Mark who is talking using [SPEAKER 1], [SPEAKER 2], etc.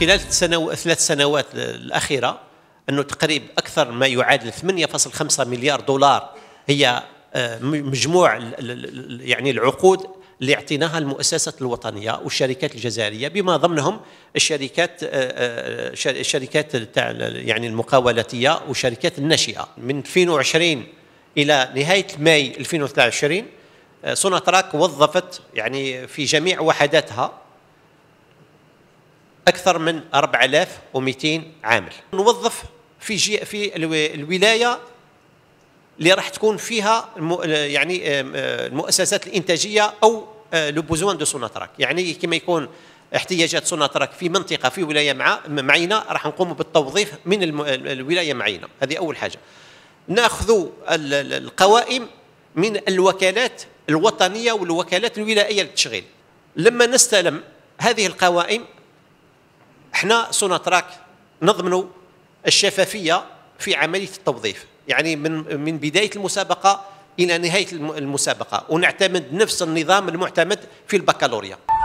[SPEAKER 1] خلال سنو... ثلاث سنوات الأخيرة أنه تقريب أكثر ما يعادل 8.5 مليار دولار هي آه، مجموع يعني العقود اللي اعطيناها المؤسسات الوطنيه والشركات الجزائريه بما ضمنهم الشركات آه، آه، الشركات يعني المقاولاتيه وشركات الناشئه من 2020 الى نهايه ماي 2023 سوناتراك وظفت يعني في جميع وحداتها اكثر من 4200 عامل نوظف في جي في الولايه اللي راح تكون فيها يعني المؤسسات الانتاجيه او آه، لو بوزوان دو سوناتراك يعني كما يكون احتياجات سوناتراك في منطقه في ولايه معينه راح نقوم بالتوظيف من الولايه معينه هذه اول حاجه ناخذ القوائم من الوكالات الوطنيه والوكالات الولائيه للتشغيل لما نستلم هذه القوائم احنا سوناتراك نضمنوا الشفافيه في عمليه التوظيف يعني من من بدايه المسابقه الى نهايه المسابقه ونعتمد نفس النظام المعتمد في البكالوريا